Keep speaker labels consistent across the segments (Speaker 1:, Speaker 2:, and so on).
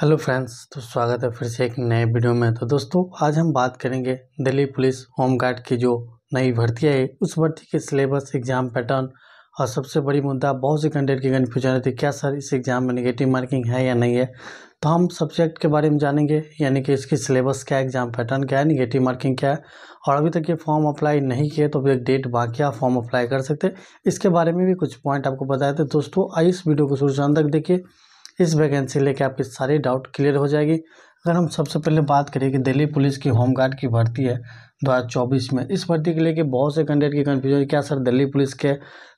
Speaker 1: hello friends तो स्वागत है फिर से एक नए वीडियो में तो दोस्तों आज हम बात करेंगे दिल्ली पुलिस होम गार्ड की जो नई भर्ती है उस भर्ती के सिलेबस एग्ज़ाम पैटर्न और सबसे बड़ी मुद्दा बहुत से कैंडिडेट की कन्फ्यूजन रहती क्या सर इस एग्ज़ाम में निगेटिव मार्किंग है या नहीं है तो हम सब्जेक्ट के बारे में जानेंगे यानी कि इसकी सिलेबस क्या है एग्ज़ाम पैटर्न क्या है निगेटिव मार्किंग क्या है और अभी तक ये फॉर्म अप्लाई नहीं किए तो अभी एक डेट बाकी आप फॉर्म अप्लाई कर सकते इसके बारे में भी कुछ पॉइंट आपको बताए थे दोस्तों आइए इस वीडियो को शुरू तक देखिए इस वैकेंसी लेके आपकी सारी डाउट क्लियर हो जाएगी अगर हम सबसे पहले बात करें कि दिल्ली पुलिस की होमगार्ड की भर्ती है 2024 में इस भर्ती के कि बहुत से कैंडिडेट की कन्फ्यूजन क्या सर दिल्ली पुलिस के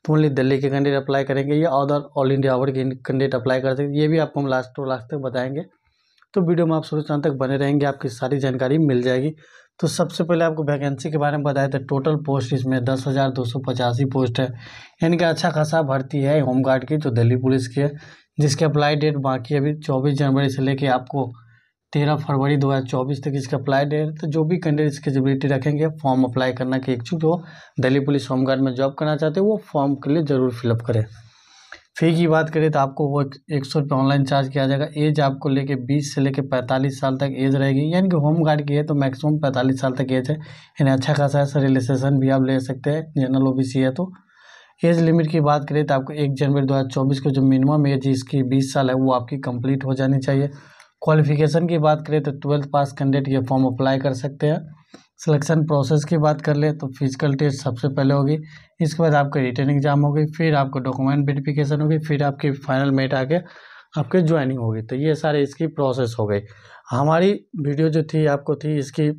Speaker 1: तो ओनली दिल्ली के कैंडिडेट अप्लाई करेंगे या अदर ऑल इंडिया ओवर के कैंडिडेट अप्लाई कर सकते ये भी आपको हम लास्ट टू लास्ट तक बताएंगे तो वीडियो में आप सुबह शाम तक बने रहेंगे आपकी सारी जानकारी मिल जाएगी तो सबसे पहले आपको वैकेंसी के बारे में बताया था टोटल पोस्ट इसमें दस हज़ार दो सौ पचासी पोस्ट है यानी कि अच्छा खासा भर्ती है होमगार्ड की जो दिल्ली पुलिस की है जिसकी अप्लाई डेट बाकी अभी चौबीस जनवरी से लेके आपको तेरह फरवरी दो हज़ार चौबीस तक इसका अप्लाई डेट तो जो भी कैंडिडेट एलिजिबिलिटी रखेंगे फॉर्म अप्लाई करना के इच्छुक जो दिल्ली पुलिस होमगार्ड में जॉब करना चाहते हैं वो फॉर्म के लिए ज़रूर फिलअप करें फी की बात करें तो आपको वो एक सौ रुपये ऑनलाइन चार्ज किया जाएगा एज आपको लेके बीस से लेके पैंतालीस साल तक एज रहेगी यानी कि होम गार्ड की है तो मैक्सिमम पैंतालीस साल तक एज है यानी अच्छा खासा ऐसा रिलेक्सेशन भी आप ले सकते हैं जनरल ओ है तो एज लिमिट की बात करें तो आपको एक जनवरी 2024 को जो मिनिमम एज इसकी बीस साल है वो आपकी कंप्लीट हो जानी चाहिए क्वालिफिकेशन की बात करें तो ट्वेल्थ पास कैंडिडेट ये फॉर्म अप्लाई कर सकते हैं सिलेक्शन प्रोसेस की बात कर ले तो फिजिकल टेस्ट सबसे पहले होगी इसके बाद आपका रिटर्न एग्जाम होगी फिर आपको डॉक्यूमेंट वेरिफिकेशन होगी फिर आपकी फाइनल मेट आके आपके ज्वाइनिंग होगी तो ये सारे इसकी प्रोसेस हो गई हमारी वीडियो जो थी आपको थी इसकी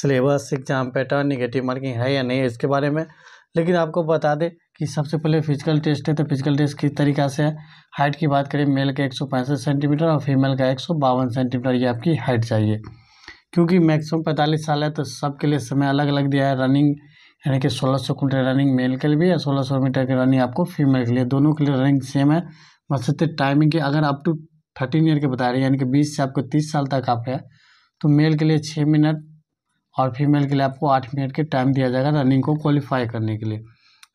Speaker 1: syllabus exam pattern negative marking है या नहीं इसके बारे में लेकिन आपको बता दें कि सबसे पहले फिजिकल टेस्ट है तो फिजिकल टेस्ट किस तरीका से है हाइट की बात करें मेल का एक सेंटीमीटर और फीमेल का एक सेंटीमीटर ये आपकी हाइट चाहिए क्योंकि मैक्सिमम पैंतालीस साल है तो सबके लिए समय अलग अलग दिया है रनिंग यानी कि सोलह सौ रनिंग मेल के लिए भी या सोलह सौ मीटर की रनिंग आपको फीमेल के लिए दोनों के लिए रनिंग सेम है बस इतने टाइमिंग की अगर अप टू थर्टीन ईयर के बता रहे हैं यानी कि बीस से आपको तीस साल तक आप है तो मेल के लिए छः मिनट और फीमेल के लिए आपको आठ मिनट के टाइम दिया जाएगा रनिंग को क्वालिफाई करने के लिए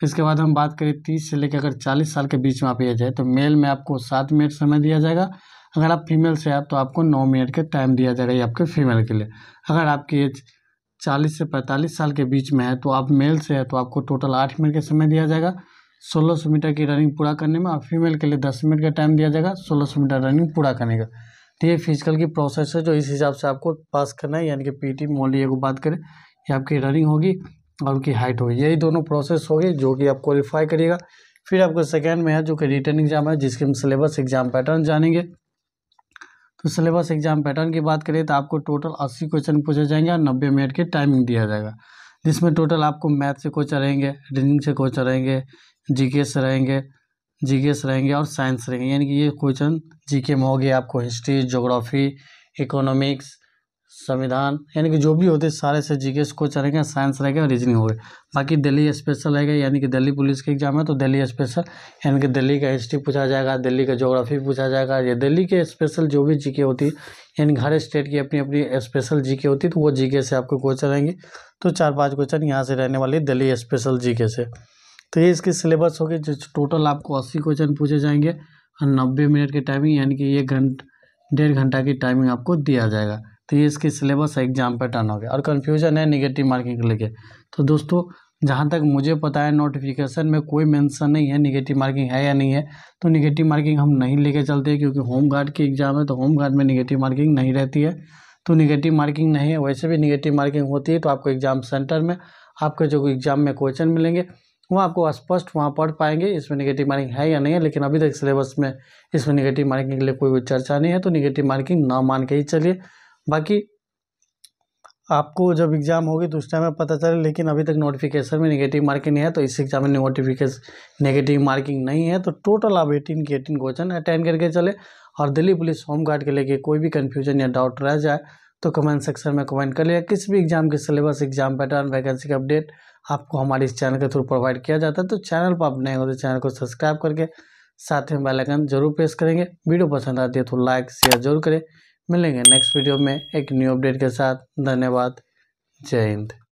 Speaker 1: इसके बाद हम बात करें तीस से लेकर अगर चालीस साल के बीच में आप एज है तो मेल में आपको सात मिनट समय दिया जाएगा अगर आप फीमेल से आप तो आपको नौ मिनट के टाइम दिया जाएगा ये आपके फीमेल के लिए अगर आपकी एज चालीस से पैंतालीस साल के बीच में है तो आप मेल से है तो आपको टोटल आठ मिनट का समय दिया जाएगा सोलह सौ मीटर की रनिंग पूरा करने में और फीमेल के लिए दस मिनट का टाइम दिया जाएगा सोलह सौ मीटर रनिंग पूरा करने का तो ये फिजिकल की प्रोसेस है जो इस हिसाब से आपको पास करना है यानी कि पी टी मोली को बात करें ये आपकी रनिंग होगी और उनकी हाइट होगी यही दोनों प्रोसेस होगी जो कि आप क्वालिफाई करिएगा फिर आपको सेकेंड में है जो कि रिटर्न एग्जाम है जिसके हम सिलेबस एग्जाम पैटर्न जानेंगे तो सिलेबस एग्जाम पैटर्न की बात करें तो आपको टोटल अस्सी क्वेश्चन पूछे जाएंगे और नब्बे मिनट के टाइमिंग दिया जाएगा जिसमें टोटल आपको मैथ से कोचर रहेंगे रीजनिंग से कोच रहेंगे जीके से रहेंगे जी के एस रहेंगे और साइंस रहेंगे यानी कि ये क्वेश्चन जी के में हो गया आपको हिस्ट्री जोग्राफी इकोनॉमिक्स संविधान यानी कि जो भी होते सारे से जी के एस क्वेश्चन रहेंगे साइंस रहेगा और रीजनिंग होगी बाकी दिल्ली स्पेशल रहेगा यानी कि दिल्ली पुलिस के एग्जाम है तो दिल्ली स्पेशल यानी कि दिल्ली का हिस्ट्री पूछा जाएगा दिल्ली का जोग्राफी पूछा जाएगा या दिल्ली के स्पेशल जो भी जी के होती है यानी हर स्टेट की अपनी अपनी स्पेशल जी के होती है तो वो जी के से आपको क्वेश्चन रहेंगे तो चार पाँच क्वेश्चन यहाँ से रहने वाले दिल्ली स्पेशल जी के से तो ये इसके सिलेबस हो गए जो टोटल आपको अस्सी क्वेश्चन पूछे जाएंगे और नब्बे मिनट की टाइमिंग यानी कि एक घंट डेढ़ घंटा की टाइमिंग आपको दिया जाएगा तो ये इसकी सिलेबस एग्जाम पैटर्न हो गया और कन्फ्यूजन है निगेटिव मार्किंग को लेके तो दोस्तों जहाँ तक मुझे पता है नोटिफिकेशन में कोई मेंशन नहीं है निगेटिव मार्किंग है या नहीं है तो निगेटिव मार्किंग हम नहीं लेके चलते क्योंकि होम गार्ड की एग्ज़ाम है तो होम गार्ड में निगेटिव मार्किंग नहीं रहती है तो निगेटिव मार्किंग नहीं है वैसे भी निगेटिव मार्किंग होती है तो आपको एग्ज़ाम सेंटर में आपके जो एग्ज़ाम में क्वेश्चन मिलेंगे वो आपको स्पष्ट वहाँ पढ़ पाएंगे इसमें निगेटिव मार्किंग है या नहीं है लेकिन अभी तक सिलेबस में इसमें निगेटिव मार्किंग के लिए कोई चर्चा नहीं है तो निगेटिव मार्किंग ना मान के ही चलिए बाकी आपको जब एग्ज़ाम होगी तो उस टाइम में पता चले लेकिन अभी तक नोटिफिकेशन में निगेटिव मार्किंग नहीं है तो इस एग्ज़ाम में नोटिफिकेशन नेगेटिव मार्किंग नहीं है तो टोटल आप एटीन के एटीन क्वेश्चन अटेंड करके चले और दिल्ली पुलिस होम गार्ड के लेके कोई भी कन्फ्यूजन या डाउट रह जाए तो कमेंट सेक्शन में कमेंट कर लिया किसी भी एग्जाम के सिलेबस एग्जाम पैटर्न वैकेंसी का अपडेट आपको हमारे इस चैनल के थ्रू प्रोवाइड किया जाता है तो चैनल पर आप नए हो तो चैनल को सब्सक्राइब करके साथ में बेलाइकन जरूर प्रेस करेंगे वीडियो पसंद आती है तो लाइक शेयर जरूर करें मिलेंगे नेक्स्ट वीडियो में एक न्यू अपडेट के साथ धन्यवाद जय हिंद